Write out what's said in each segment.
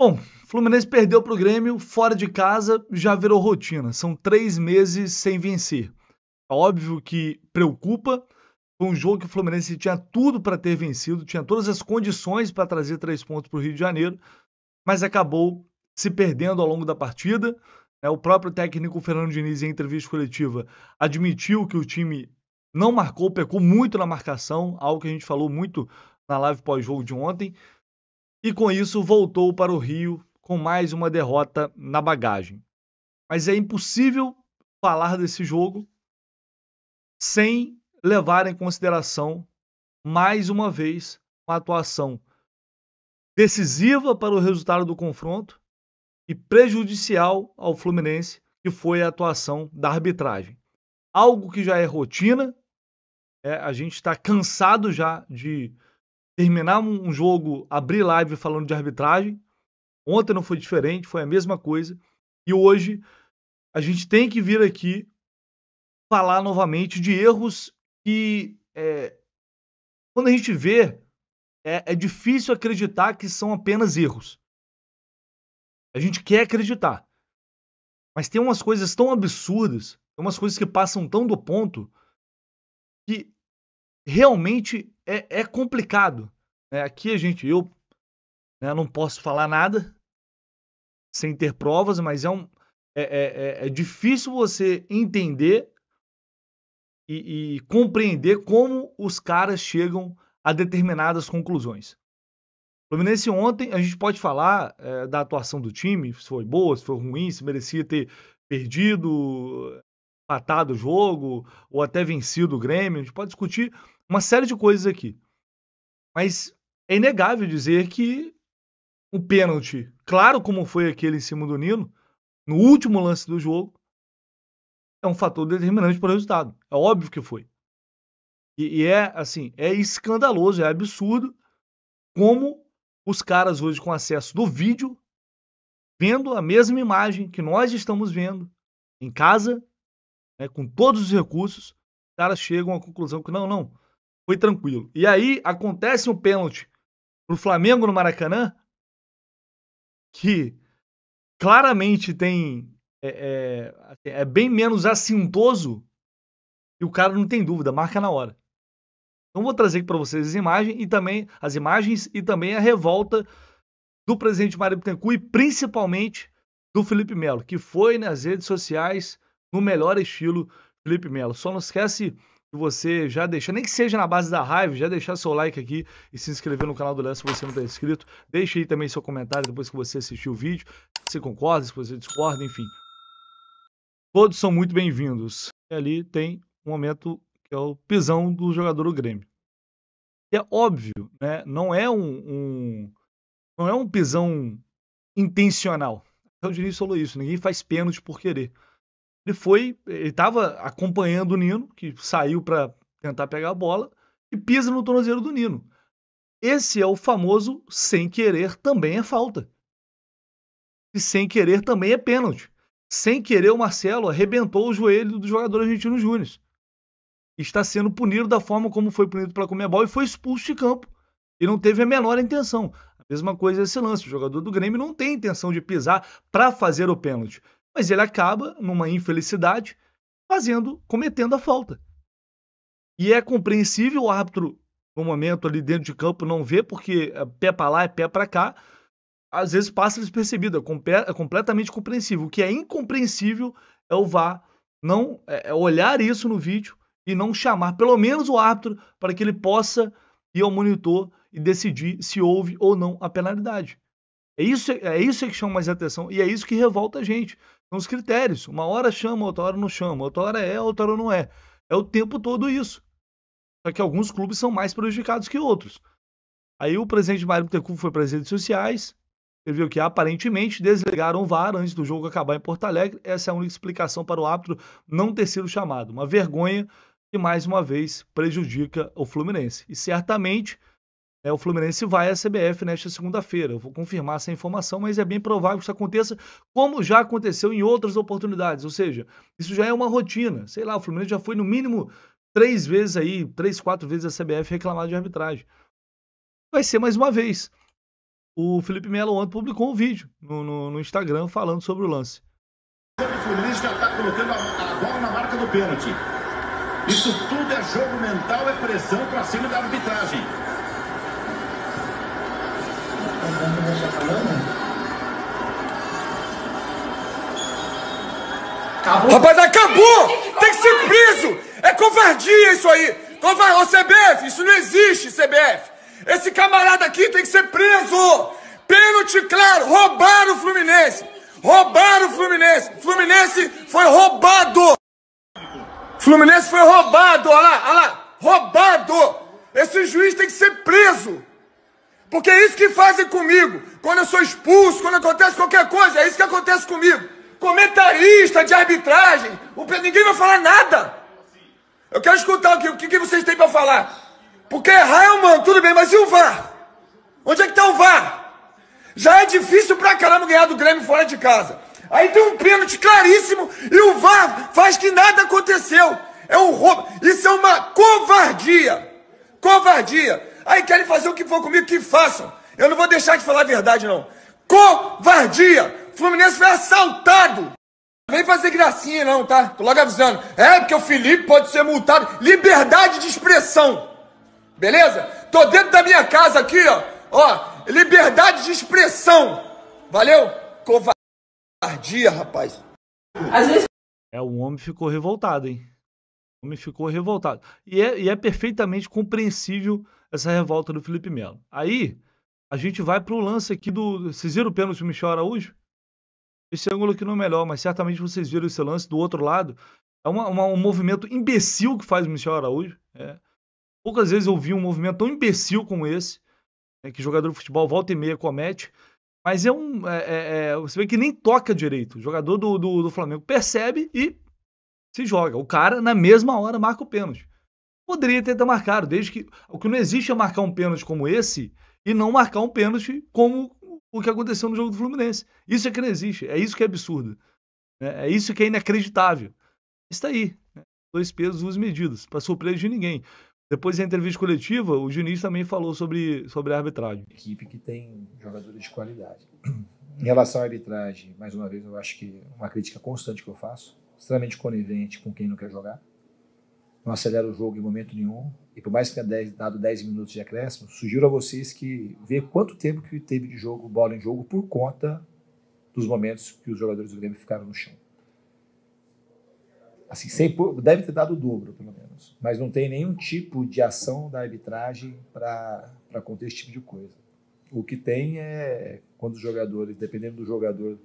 Bom, Fluminense perdeu para o Grêmio fora de casa, já virou rotina. São três meses sem vencer. É óbvio que preocupa. Foi um jogo que o Fluminense tinha tudo para ter vencido, tinha todas as condições para trazer três pontos para o Rio de Janeiro, mas acabou se perdendo ao longo da partida. Né? O próprio técnico Fernando Diniz, em entrevista coletiva, admitiu que o time não marcou, pecou muito na marcação, algo que a gente falou muito na live pós-jogo de ontem e com isso voltou para o Rio com mais uma derrota na bagagem. Mas é impossível falar desse jogo sem levar em consideração mais uma vez uma atuação decisiva para o resultado do confronto e prejudicial ao Fluminense, que foi a atuação da arbitragem. Algo que já é rotina, é, a gente está cansado já de terminar um jogo, abrir live falando de arbitragem. Ontem não foi diferente, foi a mesma coisa. E hoje a gente tem que vir aqui falar novamente de erros que é, quando a gente vê é, é difícil acreditar que são apenas erros. A gente quer acreditar, mas tem umas coisas tão absurdas, tem umas coisas que passam tão do ponto que realmente é, é complicado. É, aqui a gente, eu né, não posso falar nada sem ter provas, mas é, um, é, é, é, é difícil você entender e, e, compreender como os caras chegam a determinadas conclusões. O Fluminense ontem, a gente pode falar é, da atuação do time, se foi boa, se foi ruim, se merecia ter perdido, empatado o jogo ou até vencido o Grêmio. A gente pode discutir uma série de coisas aqui. Mas é inegável dizer que o pênalti, claro como foi aquele em cima do Nino, no último lance do jogo, é um fator determinante para o resultado. É óbvio que foi. E, e é assim, é escandaloso, é absurdo como os caras hoje com acesso do vídeo, vendo a mesma imagem que nós estamos vendo em casa né, com todos os recursos, os caras chegam à conclusão que não, não, foi tranquilo. E aí acontece um pênalti pro Flamengo no Maracanã, que claramente tem. É, é, assim, é bem menos assintoso e o cara não tem dúvida, marca na hora. Então vou trazer aqui para vocês as imagens e também as imagens e também a revolta do presidente Mário Bittencourt e principalmente do Felipe Melo, que foi nas redes sociais no melhor estilo Felipe Melo. Só não esquece de você já deixar, nem que seja na base da raiva, já deixar seu like aqui e se inscrever no canal do Léo se você não está inscrito. Deixe aí também seu comentário depois que você assistiu o vídeo, se concorda, se você discorda, enfim. Todos são muito bem-vindos. E ali tem um momento que é o pisão do jogador do Grêmio. É óbvio, né? não é um, um não é um pisão intencional. O Diniz falou isso, ninguém faz pênalti por querer. Ele foi, ele estava acompanhando o Nino, que saiu para tentar pegar a bola, e pisa no tornozelo do Nino. Esse é o famoso sem querer também é falta. E sem querer também é pênalti. Sem querer, o Marcelo arrebentou o joelho do jogador argentino Júnior. Está sendo punido da forma como foi punido pela Comebol e foi expulso de campo. E não teve a menor intenção. A mesma coisa é esse lance. O jogador do Grêmio não tem intenção de pisar para fazer o pênalti mas ele acaba, numa infelicidade, fazendo, cometendo a falta. E é compreensível o árbitro, no momento ali dentro de campo, não ver, porque é pé para lá, é pé para cá, às vezes passa despercebido, é, é, completamente compreensível. O que é incompreensível é o VAR não é, é olhar isso no vídeo e não chamar pelo menos o árbitro para que ele possa ir ao monitor e decidir se houve ou não a penalidade. É isso, é isso é que chama mais atenção e é isso que revolta a gente. São os critérios. Uma hora chama, outra hora não chama, outra hora é, outra hora não é. É o tempo todo isso. Só que alguns clubes são mais prejudicados que outros. Aí o presidente Mário Bittencourt foi para as redes sociais, ele viu que aparentemente desligaram o VAR antes do jogo acabar em Porto Alegre. Essa é a única explicação para o árbitro não ter sido chamado. Uma vergonha que mais uma vez prejudica o Fluminense. E certamente é, o Fluminense vai à CBF nesta segunda-feira. Eu vou confirmar essa informação, mas é bem provável que isso aconteça, como já aconteceu em outras oportunidades. Ou seja, isso já é uma rotina. Sei lá, o Fluminense já foi no mínimo três vezes aí, três, quatro vezes a CBF reclamar de arbitragem. Vai ser mais uma vez. O Felipe Melo ontem publicou um vídeo no, no, no Instagram falando sobre o lance. O Fluminense já está colocando a, a bola na marca do pênalti. Isso tudo é jogo mental, é pressão para cima da arbitragem. Vamos deixar falando? Acabou. Rapaz, acabou! Tem que ser preso! É covardia isso aí! Covar... Ô CBF, isso não existe, CBF! Esse camarada aqui tem que ser preso! Pênalti claro! Roubaram o Fluminense! Roubaram o Fluminense! Fluminense foi roubado! Fluminense foi roubado! Olha lá, olha lá! Roubado! Esse juiz tem que ser preso! Porque é isso que fazem comigo. Quando eu sou expulso, quando acontece qualquer coisa, é isso que acontece comigo. Comentarista de arbitragem, ninguém vai falar nada. Eu quero escutar o que, o que vocês têm para falar. Porque errar é humano, tudo bem, mas e o VAR? Onde é que está o VAR? Já é difícil pra caramba ganhar do Grêmio fora de casa. Aí tem um pênalti claríssimo e o VAR faz que nada aconteceu. É um roubo. Isso é uma covardia. Covardia. Aí querem fazer o que for comigo, que façam. Eu não vou deixar de falar a verdade, não. Covardia! Fluminense foi assaltado! Vem fazer gracinha, não, tá? Tô logo avisando. É, porque o Felipe pode ser multado. Liberdade de expressão. Beleza? Tô dentro da minha casa aqui, ó. Ó, liberdade de expressão. Valeu? Covardia, rapaz. É, o homem ficou revoltado, hein? O homem ficou revoltado. E é, e é perfeitamente compreensível essa revolta do Felipe Melo. Aí a gente vai para o lance aqui do. Vocês viram o pênalti do Michel Araújo? Esse ângulo aqui não é melhor, mas certamente vocês viram esse lance do outro lado. É uma, uma, um movimento imbecil que faz o Michel Araújo. É. Poucas vezes eu vi um movimento tão imbecil como esse, né, que jogador de futebol volta e meia comete. Mas é um. É, é, é você vê que nem toca direito. O jogador do, do, do Flamengo percebe e se joga. O cara, na mesma hora, marca o pênalti poderia ter marcado, desde que. O que não existe é marcar um pênalti como esse e não marcar um pênalti como o que aconteceu no jogo do Fluminense. Isso é que não existe, é isso que é absurdo. Né? É isso que é inacreditável. Está aí. Né? Dois pesos, duas medidas, para surpresa de ninguém. Depois da entrevista coletiva, o Diniz também falou sobre, sobre a arbitragem. Equipe que tem jogadores de qualidade. Em relação à arbitragem, mais uma vez, eu acho que é uma crítica constante que eu faço, extremamente conivente com quem não quer jogar não acelera o jogo em momento nenhum. E por mais que tenha dado 10 minutos de acréscimo, sugiro a vocês que ver quanto tempo que teve de jogo, bola em jogo, por conta dos momentos que os jogadores do Grêmio ficaram no chão. Assim, sem, deve ter dado o dobro, pelo menos. Mas não tem nenhum tipo de ação da arbitragem para acontecer esse tipo de coisa. O que tem é quando os jogadores, dependendo do jogador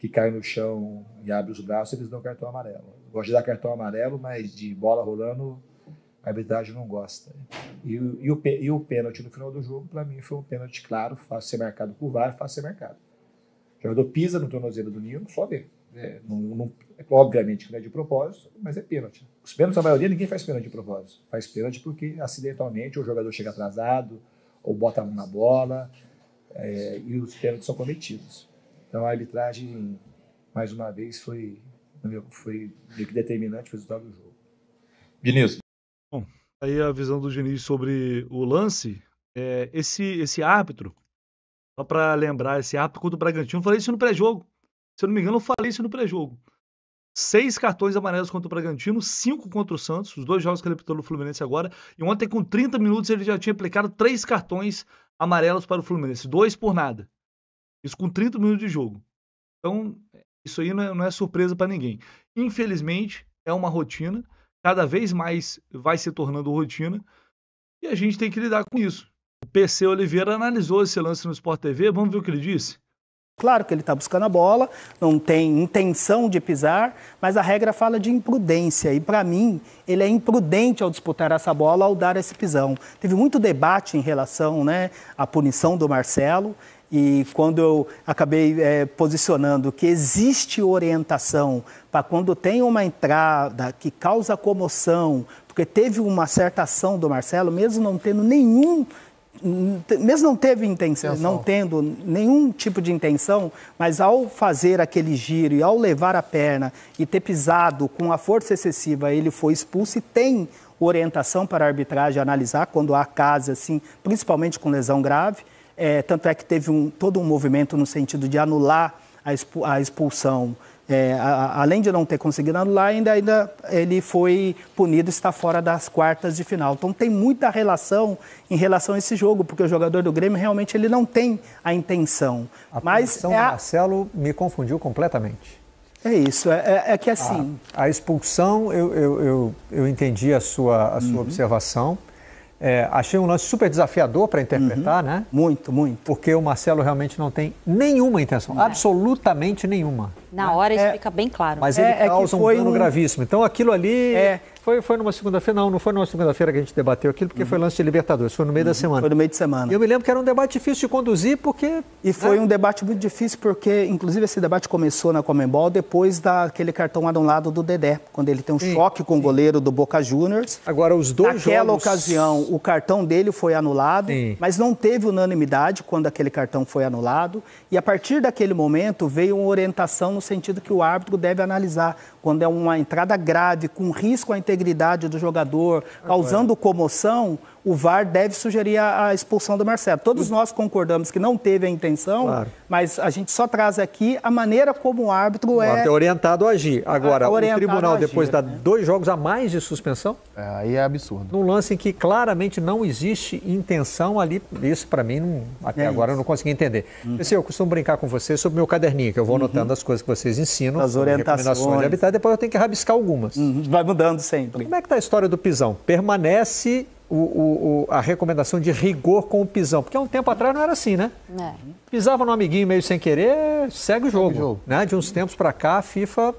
que cai no chão e abre os braços, eles dão cartão amarelo. Gosta de dar cartão amarelo, mas de bola rolando, a arbitragem não gosta. E, e, o, e o pênalti no final do jogo, para mim, foi um pênalti claro, fácil ser marcado por VAR, fácil ser marcado. O jogador pisa no tornozelo do Ninho, só vê. É, não, não, obviamente que não é de propósito, mas é pênalti. Os pênaltis, a maioria, ninguém faz pênalti de propósito. Faz pênalti porque, acidentalmente, o jogador chega atrasado, ou bota a mão na bola, é, e os pênaltis são cometidos. Então a arbitragem, mais uma vez, foi, foi determinante para o resultado do jogo. Vinícius. Bom, aí a visão do Diniz sobre o lance. É, esse, esse árbitro, só para lembrar, esse árbitro contra o Bragantino, eu falei isso no pré-jogo. Se eu não me engano, eu falei isso no pré-jogo. Seis cartões amarelos contra o Bragantino, cinco contra o Santos, os dois jogos que ele apitou no Fluminense agora. E ontem, com 30 minutos, ele já tinha aplicado três cartões amarelos para o Fluminense, dois por nada. Isso com 30 minutos de jogo. Então, isso aí não é, não é surpresa para ninguém. Infelizmente, é uma rotina. Cada vez mais vai se tornando rotina. E a gente tem que lidar com isso. O PC Oliveira analisou esse lance no Sport TV. Vamos ver o que ele disse? Claro que ele está buscando a bola, não tem intenção de pisar, mas a regra fala de imprudência. E para mim, ele é imprudente ao disputar essa bola, ao dar esse pisão. Teve muito debate em relação né, à punição do Marcelo. E quando eu acabei é, posicionando que existe orientação para quando tem uma entrada que causa comoção, porque teve uma certa ação do Marcelo, mesmo não tendo nenhum mesmo não teve intenção, não tendo nenhum tipo de intenção, mas ao fazer aquele giro e ao levar a perna e ter pisado com a força excessiva, ele foi expulso e tem orientação para a arbitragem analisar quando há casos assim, principalmente com lesão grave. É, tanto é que teve um, todo um movimento no sentido de anular a, expulsão. É, a, além de não ter conseguido anular, ainda, ainda ele foi punido, está fora das quartas de final. Então tem muita relação em relação a esse jogo, porque o jogador do Grêmio realmente ele não tem a intenção. A Mas é a... Marcelo me confundiu completamente. É isso, é, é, é que assim. A, a expulsão, eu, eu, eu, eu, entendi a sua, a sua uhum. observação. É, achei um lance super desafiador para interpretar, uhum. né? Muito, muito. Porque o Marcelo realmente não tem nenhuma intenção, é. absolutamente nenhuma. Na né? hora isso é. fica bem claro. Mas é, ele é causa um dano um... gravíssimo. Então aquilo ali foi, foi numa segunda-feira, não, não foi numa segunda-feira que a gente debateu aquilo, porque uhum. foi lance de Libertadores, foi no meio uhum. da semana. Foi no meio de semana. E eu me lembro que era um debate difícil de conduzir, porque... E foi né? um debate muito difícil, porque, inclusive, esse debate começou na Comembol depois daquele cartão anulado do Dedé, quando ele tem um sim, choque com sim. o goleiro do Boca Juniors. Agora, os dois Naquela jogos... ocasião, o cartão dele foi anulado, sim. mas não teve unanimidade quando aquele cartão foi anulado, e a partir daquele momento veio uma orientação no sentido que o árbitro deve analisar quando é uma entrada grave, com risco à integridade do jogador, causando comoção, o VAR deve sugerir a, a expulsão do Marcelo. Todos hum. nós concordamos que não teve a intenção, claro. mas a gente só traz aqui a maneira como o árbitro o é... árbitro é orientado a agir. Agora, o tribunal agir, depois dá né? dois jogos a mais de suspensão? É, aí é absurdo. Num lance em que claramente não existe intenção ali, isso para mim, não, até é agora eu não consegui entender. Uhum. eu costumo brincar com vocês sobre o meu caderninho, que eu vou uhum. anotando as coisas que vocês ensinam, as orientações de habitat, depois eu tenho que rabiscar algumas. Uhum. Vai mudando sempre. Como é que está a história do pisão? Permanece o, o, a recomendação de rigor com o pisão. Porque há um tempo atrás não era assim, né? É. Pisava no amiguinho meio sem querer, segue o jogo. Segue o jogo. Né? De uns tempos para cá, a FIFA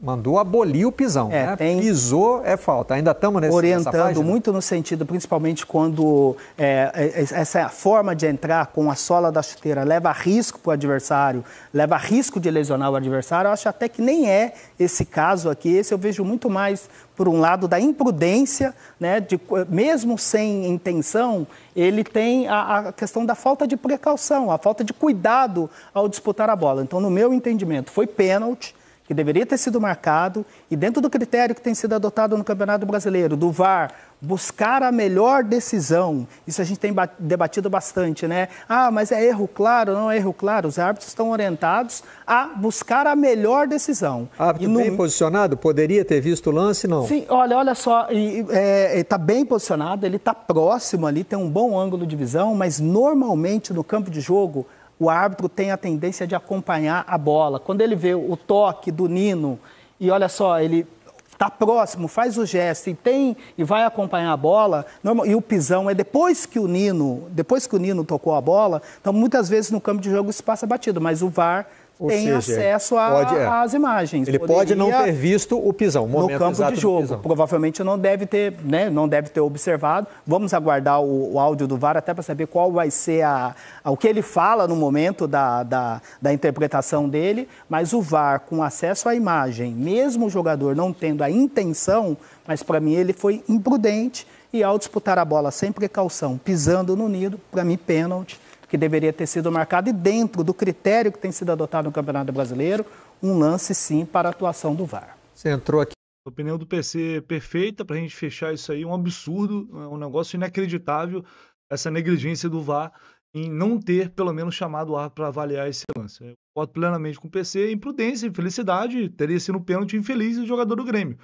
mandou abolir o pisão. É, né? tem... Pisou é falta. Ainda estamos nesse Orientando muito no sentido, principalmente quando é, é, é essa é forma de entrar com a sola da chuteira leva risco para o adversário, leva risco de lesionar o adversário. Eu acho até que nem é esse caso aqui. Esse eu vejo muito mais por um lado da imprudência, né, de, mesmo sem intenção, ele tem a, a, questão da falta de precaução, a falta de cuidado ao disputar a bola. Então, no meu entendimento, foi pênalti que deveria ter sido marcado, e dentro do critério que tem sido adotado no Campeonato Brasileiro, do VAR, buscar a melhor decisão. Isso a gente tem debatido bastante, né? Ah, mas é erro claro, não é erro claro. Os árbitros estão orientados a buscar a melhor decisão. Árbitro no... bem posicionado? Poderia ter visto o lance, não? Sim, olha, olha só, está é, tá bem posicionado, ele está próximo ali, tem um bom ângulo de visão, mas normalmente no campo de jogo o árbitro tem a tendência de acompanhar a bola. Quando ele vê o toque do Nino e olha só, ele está próximo, faz o gesto e tem e vai acompanhar a bola. Normal, e o pisão é depois que o Nino, depois que o Nino tocou a bola, então muitas vezes no campo de jogo isso passa batido, mas o VAR ou tem seja, acesso às é. imagens. Ele Poderia, pode não ter visto o pisão, no campo de jogo. Provavelmente não deve ter, né, não deve ter observado. Vamos aguardar o, o áudio do VAR até para saber qual vai ser a, a, o que ele fala no momento da, da, da interpretação dele. Mas o VAR com acesso à imagem, mesmo o jogador não tendo a intenção, mas para mim ele foi imprudente e ao disputar a bola sem precaução, pisando no nido, para mim pênalti que deveria ter sido marcado, e dentro do critério que tem sido adotado no Campeonato Brasileiro, um lance sim para a atuação do VAR. Você entrou aqui. A opinião do PC é perfeita para a gente fechar isso aí, um absurdo, é um negócio inacreditável, essa negligência do VAR em não ter, pelo menos, chamado o ar para avaliar esse lance. Eu concordo plenamente com o PC, é imprudência, infelicidade, teria sido um pênalti infeliz do jogador do Grêmio.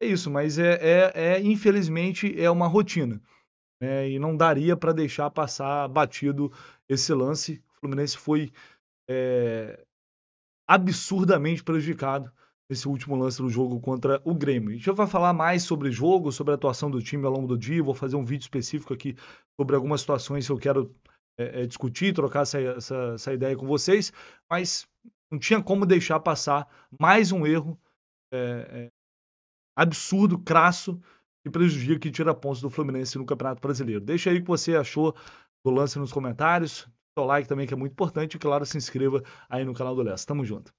É isso, mas é, é, é infelizmente, é uma rotina. Né? E não daria para deixar passar batido esse lance. O Fluminense foi é, absurdamente prejudicado nesse último lance do jogo contra o Grêmio. A gente vai falar mais sobre o jogo, sobre a atuação do time ao longo do dia. Vou fazer um vídeo específico aqui sobre algumas situações que eu quero é, é, discutir, trocar essa, essa, essa ideia com vocês. Mas não tinha como deixar passar mais um erro é, é, absurdo, crasso, que prejudica que tira pontos do Fluminense no Campeonato Brasileiro. Deixa aí o que você achou do lance nos comentários, seu like também que é muito importante e claro, se inscreva aí no canal do Lessa. Tamo junto.